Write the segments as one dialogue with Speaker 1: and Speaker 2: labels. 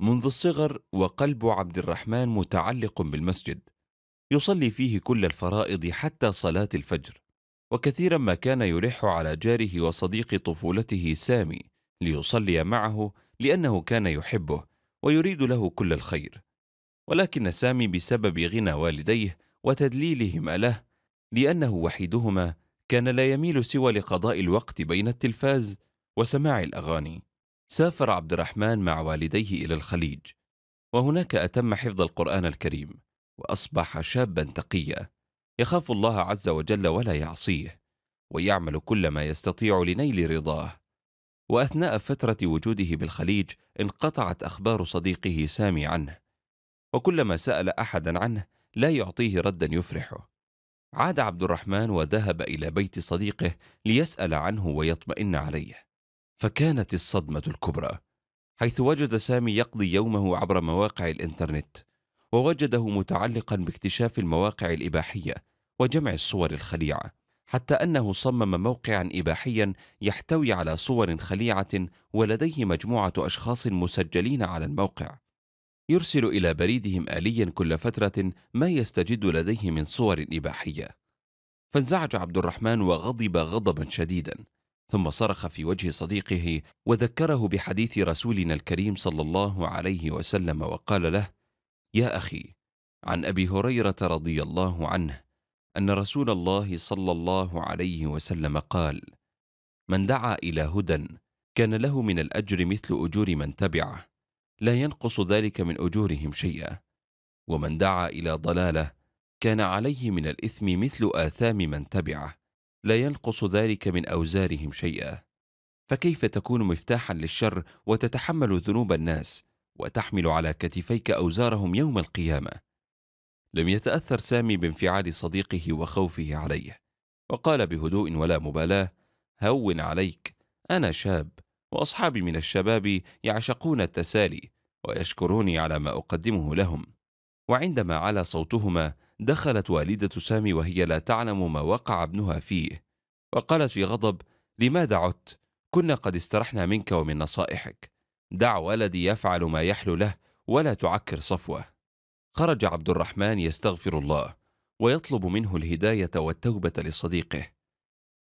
Speaker 1: منذ الصغر وقلب عبد الرحمن متعلق بالمسجد يصلي فيه كل الفرائض حتى صلاه الفجر وكثيرا ما كان يلح على جاره وصديق طفولته سامي ليصلي معه لانه كان يحبه ويريد له كل الخير ولكن سامي بسبب غنى والديه وتدليلهما له لانه وحيدهما كان لا يميل سوى لقضاء الوقت بين التلفاز وسماع الاغاني سافر عبد الرحمن مع والديه إلى الخليج وهناك أتم حفظ القرآن الكريم وأصبح شابا تقيا يخاف الله عز وجل ولا يعصيه ويعمل كل ما يستطيع لنيل رضاه وأثناء فترة وجوده بالخليج انقطعت أخبار صديقه سامي عنه وكلما سأل أحدا عنه لا يعطيه ردا يفرحه عاد عبد الرحمن وذهب إلى بيت صديقه ليسأل عنه ويطمئن عليه فكانت الصدمة الكبرى حيث وجد سامي يقضي يومه عبر مواقع الإنترنت ووجده متعلقا باكتشاف المواقع الإباحية وجمع الصور الخليعة حتى أنه صمم موقعا إباحيا يحتوي على صور خليعة ولديه مجموعة أشخاص مسجلين على الموقع يرسل إلى بريدهم آليا كل فترة ما يستجد لديه من صور إباحية فانزعج عبد الرحمن وغضب غضبا شديدا ثم صرخ في وجه صديقه وذكره بحديث رسولنا الكريم صلى الله عليه وسلم وقال له يا أخي عن أبي هريرة رضي الله عنه أن رسول الله صلى الله عليه وسلم قال من دعا إلى هدى كان له من الأجر مثل أجور من تبعه لا ينقص ذلك من أجورهم شيئا ومن دعا إلى ضلاله كان عليه من الإثم مثل آثام من تبعه لا ينقص ذلك من أوزارهم شيئا فكيف تكون مفتاحا للشر وتتحمل ذنوب الناس وتحمل على كتفيك أوزارهم يوم القيامة لم يتأثر سامي بانفعال صديقه وخوفه عليه وقال بهدوء ولا مبالاة هون عليك أنا شاب وأصحابي من الشباب يعشقون التسالي ويشكروني على ما أقدمه لهم وعندما علا صوتهما دخلت والدة سامي وهي لا تعلم ما وقع ابنها فيه وقالت في غضب لماذا عدت؟ كنا قد استرحنا منك ومن نصائحك دع ولدي يفعل ما يحلو له ولا تعكر صفوه خرج عبد الرحمن يستغفر الله ويطلب منه الهداية والتوبة لصديقه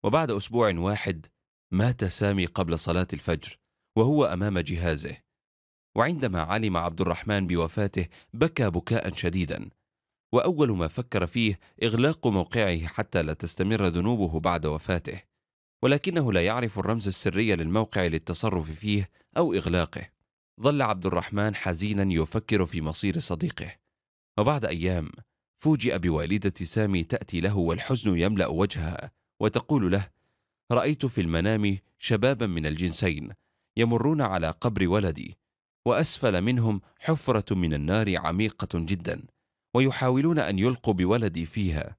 Speaker 1: وبعد أسبوع واحد مات سامي قبل صلاة الفجر وهو أمام جهازه وعندما علم عبد الرحمن بوفاته بكى بكاء شديدا واول ما فكر فيه اغلاق موقعه حتى لا تستمر ذنوبه بعد وفاته ولكنه لا يعرف الرمز السري للموقع للتصرف فيه او اغلاقه ظل عبد الرحمن حزينا يفكر في مصير صديقه وبعد ايام فوجئ بوالده سامي تاتي له والحزن يملا وجهها وتقول له رايت في المنام شبابا من الجنسين يمرون على قبر ولدي واسفل منهم حفره من النار عميقه جدا ويحاولون أن يلقوا بولدي فيها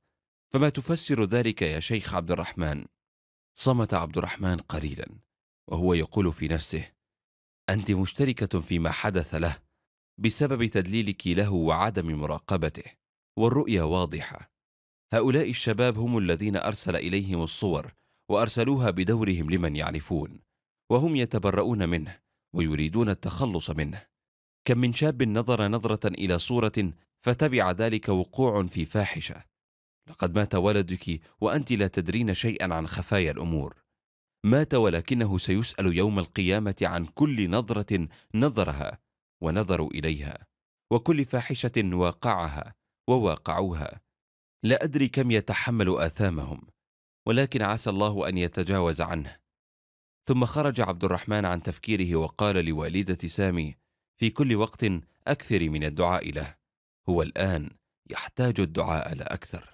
Speaker 1: فما تفسر ذلك يا شيخ عبد الرحمن صمت عبد الرحمن قليلا وهو يقول في نفسه أنت مشتركة فيما حدث له بسبب تدليلك له وعدم مراقبته والرؤية واضحة هؤلاء الشباب هم الذين أرسل إليهم الصور وأرسلوها بدورهم لمن يعرفون وهم يتبرؤون منه ويريدون التخلص منه كم من شاب نظر نظرة إلى صورة فتبع ذلك وقوع في فاحشه لقد مات ولدك وانت لا تدرين شيئا عن خفايا الامور مات ولكنه سيسال يوم القيامه عن كل نظره نظرها ونظروا اليها وكل فاحشه واقعها وواقعوها لا ادري كم يتحمل اثامهم ولكن عسى الله ان يتجاوز عنه ثم خرج عبد الرحمن عن تفكيره وقال لوالده سامي في كل وقت اكثر من الدعاء له هو الآن يحتاج الدعاء لا أكثر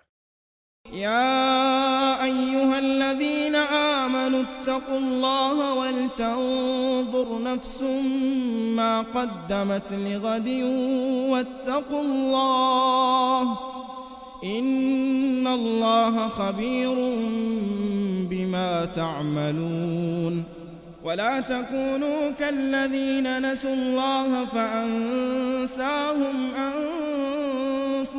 Speaker 2: يا أيها الذين آمنوا اتقوا الله ولتنظر نفس ما قدمت لغد واتقوا الله إن الله خبير بما تعملون ولا تكونوا كالذين نسوا الله فأنساهم أنفسهم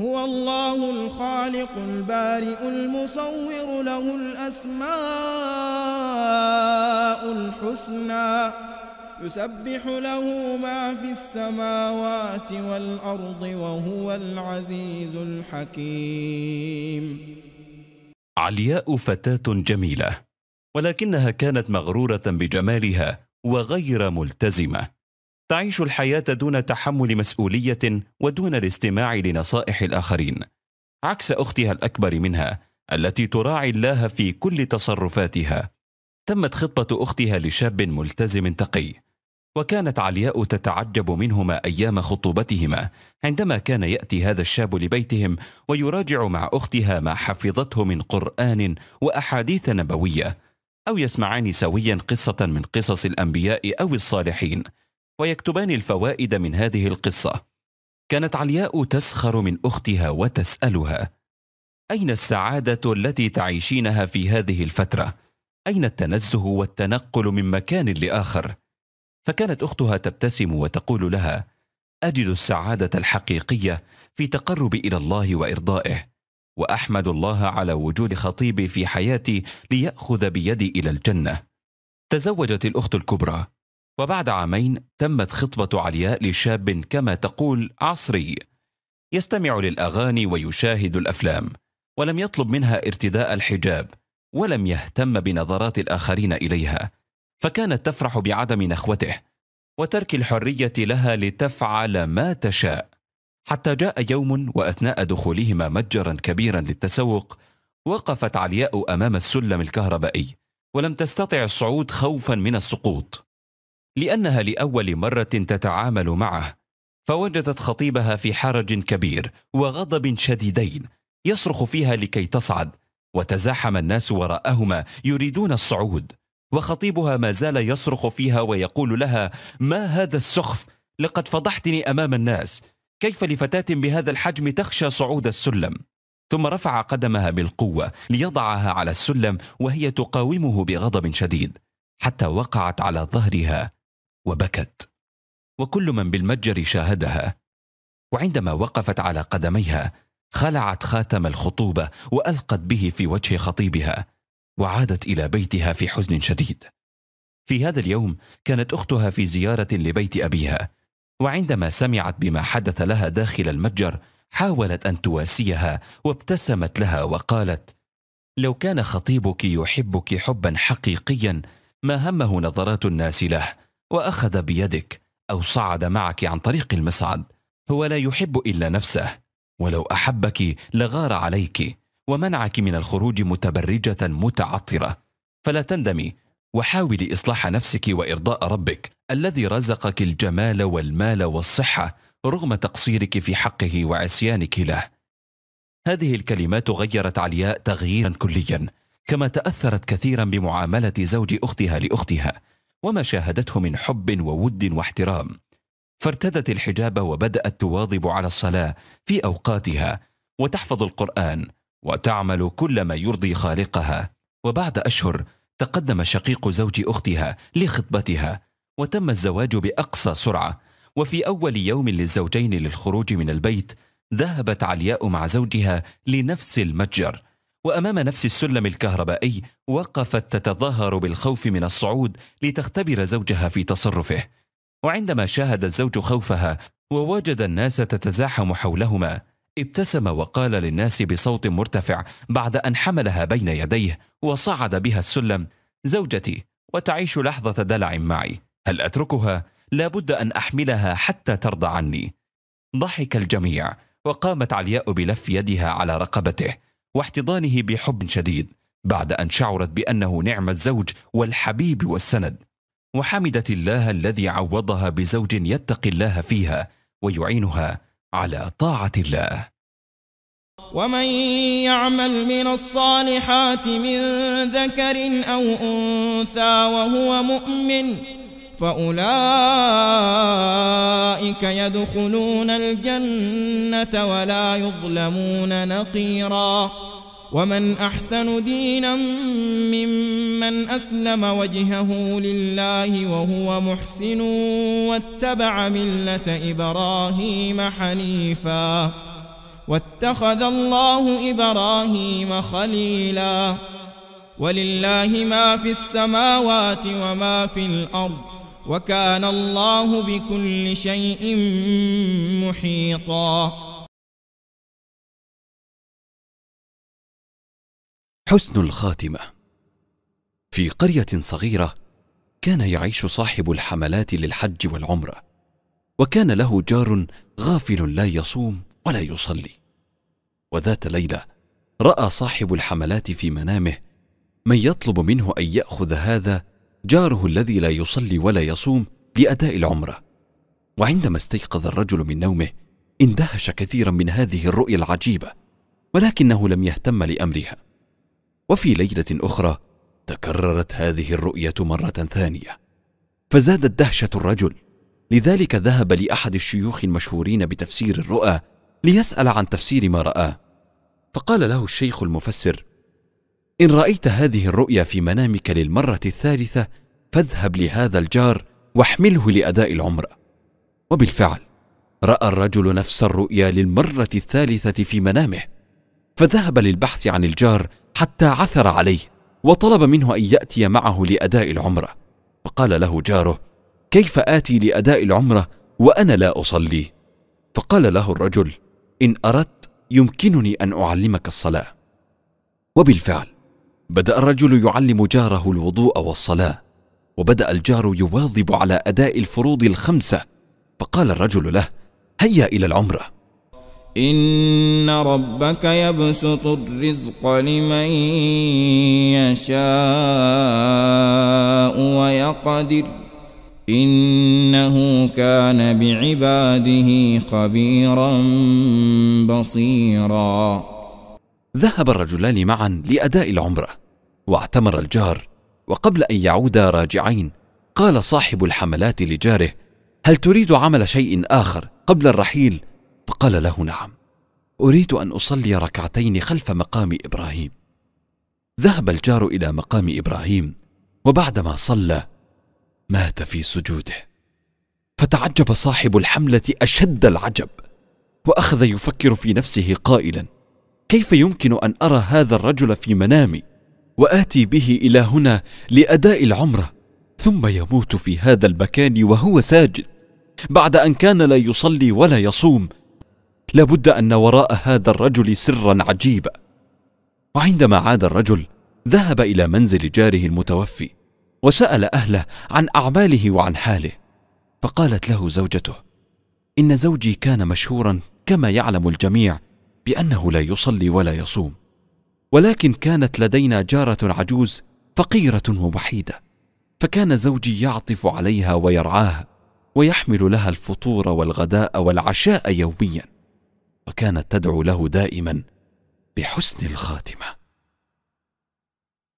Speaker 2: هو الله الخالق البارئ المصور له الأسماء الحسنى يسبح له ما في السماوات والأرض وهو العزيز الحكيم
Speaker 1: علياء فتاة جميلة ولكنها كانت مغرورة بجمالها وغير ملتزمة تعيش الحياة دون تحمل مسؤولية ودون الاستماع لنصائح الآخرين عكس أختها الأكبر منها التي تراعي الله في كل تصرفاتها تمت خطبة أختها لشاب ملتزم تقي وكانت علياء تتعجب منهما أيام خطوبتهما عندما كان يأتي هذا الشاب لبيتهم ويراجع مع أختها ما حفظته من قرآن وأحاديث نبوية أو يسمعان سويا قصة من قصص الأنبياء أو الصالحين ويكتبان الفوائد من هذه القصة كانت علياء تسخر من أختها وتسألها أين السعادة التي تعيشينها في هذه الفترة؟ أين التنزه والتنقل من مكان لآخر؟ فكانت أختها تبتسم وتقول لها أجد السعادة الحقيقية في تقرب إلى الله وإرضائه وأحمد الله على وجود خطيبي في حياتي ليأخذ بيدي إلى الجنة تزوجت الأخت الكبرى وبعد عامين تمت خطبة علياء لشاب كما تقول عصري يستمع للأغاني ويشاهد الأفلام ولم يطلب منها ارتداء الحجاب ولم يهتم بنظرات الآخرين إليها فكانت تفرح بعدم نخوته وترك الحرية لها لتفعل ما تشاء حتى جاء يوم وأثناء دخولهما متجرا كبيرا للتسوق وقفت علياء أمام السلم الكهربائي ولم تستطع الصعود خوفا من السقوط لأنها لأول مرة تتعامل معه فوجدت خطيبها في حرج كبير وغضب شديدين يصرخ فيها لكي تصعد وتزاحم الناس وراءهما يريدون الصعود وخطيبها ما زال يصرخ فيها ويقول لها ما هذا السخف لقد فضحتني امام الناس كيف لفتاه بهذا الحجم تخشى صعود السلم ثم رفع قدمها بالقوه ليضعها على السلم وهي تقاومه بغضب شديد حتى وقعت على ظهرها وبكت وكل من بالمتجر شاهدها وعندما وقفت على قدميها خلعت خاتم الخطوبه والقت به في وجه خطيبها وعادت الى بيتها في حزن شديد في هذا اليوم كانت اختها في زياره لبيت ابيها وعندما سمعت بما حدث لها داخل المتجر حاولت ان تواسيها وابتسمت لها وقالت لو كان خطيبك يحبك حبا حقيقيا ما همه نظرات الناس له واخذ بيدك او صعد معك عن طريق المصعد هو لا يحب الا نفسه ولو احبك لغار عليك ومنعك من الخروج متبرجه متعطره فلا تندمي وحاولي اصلاح نفسك وارضاء ربك الذي رزقك الجمال والمال والصحه رغم تقصيرك في حقه وعصيانك له هذه الكلمات غيرت علياء تغييرا كليا كما تاثرت كثيرا بمعامله زوج اختها لاختها وما شاهدته من حب وود واحترام فارتدت الحجاب وبدات تواظب على الصلاه في اوقاتها وتحفظ القران وتعمل كل ما يرضي خالقها وبعد اشهر تقدم شقيق زوج اختها لخطبتها وتم الزواج باقصى سرعه وفي اول يوم للزوجين للخروج من البيت ذهبت علياء مع زوجها لنفس المتجر وأمام نفس السلم الكهربائي وقفت تتظاهر بالخوف من الصعود لتختبر زوجها في تصرفه وعندما شاهد الزوج خوفها ووجد الناس تتزاحم حولهما ابتسم وقال للناس بصوت مرتفع بعد أن حملها بين يديه وصعد بها السلم زوجتي وتعيش لحظة دلع معي هل أتركها؟ لابد أن أحملها حتى ترضى عني ضحك الجميع وقامت علياء بلف يدها على رقبته واحتضانه بحب شديد بعد ان شعرت بانه نعم الزوج والحبيب والسند وحمدت الله الذي عوضها بزوج يتقي الله فيها ويعينها على طاعه الله
Speaker 2: ومن يعمل من الصالحات من ذكر او انثى وهو مؤمن فأولئك يدخلون الجنة ولا يظلمون نقيرا ومن أحسن دينا ممن أسلم وجهه لله وهو محسن واتبع ملة إبراهيم حنيفا واتخذ الله إبراهيم خليلا ولله ما في السماوات وما في الأرض وكان الله بكل شيء محيطا
Speaker 1: حسن الخاتمة في قرية صغيرة كان يعيش صاحب الحملات للحج والعمرة وكان له جار غافل لا يصوم ولا يصلي وذات ليلة رأى صاحب الحملات في منامه من يطلب منه أن يأخذ هذا جاره الذي لا يصلي ولا يصوم لاداء العمره وعندما استيقظ الرجل من نومه اندهش كثيرا من هذه الرؤيا العجيبه ولكنه لم يهتم لامرها وفي ليله اخرى تكررت هذه الرؤيه مره ثانيه فزادت دهشه الرجل لذلك ذهب لاحد الشيوخ المشهورين بتفسير الرؤى ليسال عن تفسير ما راه فقال له الشيخ المفسر ان رايت هذه الرؤيا في منامك للمره الثالثه فاذهب لهذا الجار واحمله لاداء العمره وبالفعل راى الرجل نفس الرؤيا للمره الثالثه في منامه فذهب للبحث عن الجار حتى عثر عليه وطلب منه ان ياتي معه لاداء العمره فقال له جاره كيف اتي لاداء العمره وانا لا اصلي فقال له الرجل ان اردت يمكنني ان اعلمك الصلاه وبالفعل بدا الرجل يعلم جاره الوضوء والصلاه وبدا الجار يواظب على اداء الفروض الخمسه فقال الرجل له هيا الى العمره
Speaker 2: ان ربك يبسط الرزق لمن يشاء ويقدر انه كان بعباده
Speaker 1: خبيرا بصيرا ذهب الرجلان معا لاداء العمره واعتمر الجار وقبل ان يعودا راجعين قال صاحب الحملات لجاره هل تريد عمل شيء اخر قبل الرحيل فقال له نعم اريد ان اصلي ركعتين خلف مقام ابراهيم ذهب الجار الى مقام ابراهيم وبعدما صلى مات في سجوده فتعجب صاحب الحمله اشد العجب واخذ يفكر في نفسه قائلا كيف يمكن ان ارى هذا الرجل في منامي واتي به الى هنا لاداء العمره ثم يموت في هذا المكان وهو ساجد بعد ان كان لا يصلي ولا يصوم لابد ان وراء هذا الرجل سرا عجيبا وعندما عاد الرجل ذهب الى منزل جاره المتوفي وسال اهله عن اعماله وعن حاله فقالت له زوجته ان زوجي كان مشهورا كما يعلم الجميع بانه لا يصلي ولا يصوم ولكن كانت لدينا جارة عجوز فقيرة ووحيدة فكان زوجي يعطف عليها ويرعاها ويحمل لها الفطور والغداء والعشاء يوميا وكانت تدعو له دائما بحسن الخاتمه